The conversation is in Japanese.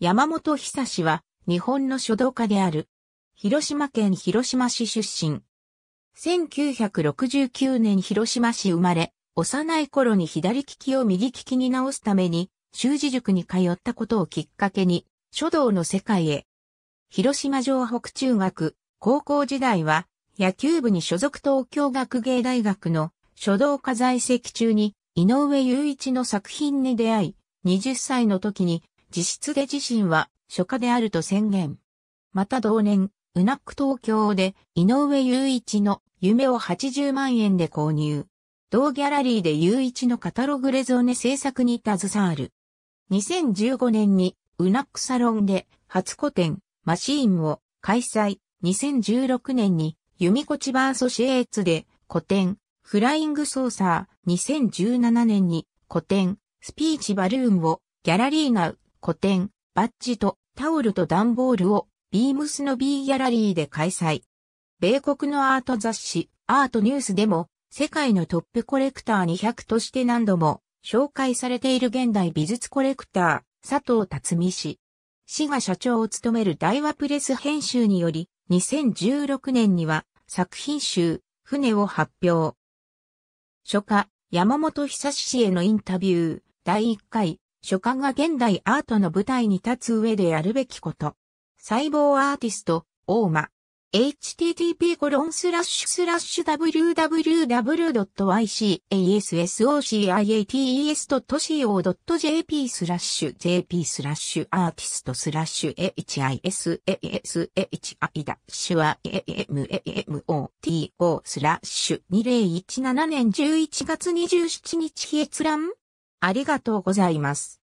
山本久志は日本の書道家である。広島県広島市出身。1969年広島市生まれ、幼い頃に左利きを右利きに直すために、修士塾に通ったことをきっかけに、書道の世界へ。広島城北中学、高校時代は、野球部に所属東京学芸大学の書道家在籍中に、井上雄一の作品に出会い、20歳の時に実質で自身は初夏であると宣言。また同年、うなっく東京で井上雄一の夢を80万円で購入。同ギャラリーで雄一のカタログレゾーネ制作に携わる。2015年にうなっくサロンで初個展マシーンを開催。2016年に弓子千葉アソシエーツで個展フライングソーサー。2017年に個展スピーチバルーンをギャラリーナウ個展、バッジとタオルと段ボールをビームスの B ギャラリーで開催。米国のアート雑誌、アートニュースでも、世界のトップコレクター200として何度も紹介されている現代美術コレクター、佐藤達美氏。氏が社長を務める大和プレス編集により、2016年には作品集、船を発表。初夏、山本久志氏へのインタビュー、第1回、書家が現代アートの舞台に立つ上でやるべきこと。細胞アーティスト、大間。http www.ycasociates.co.jp スラッシュ jp スラッシュアーティストスラッシュ hisashi a m シュ ammoto スラッシュ2017年11月27日閲覧ありがとうございます。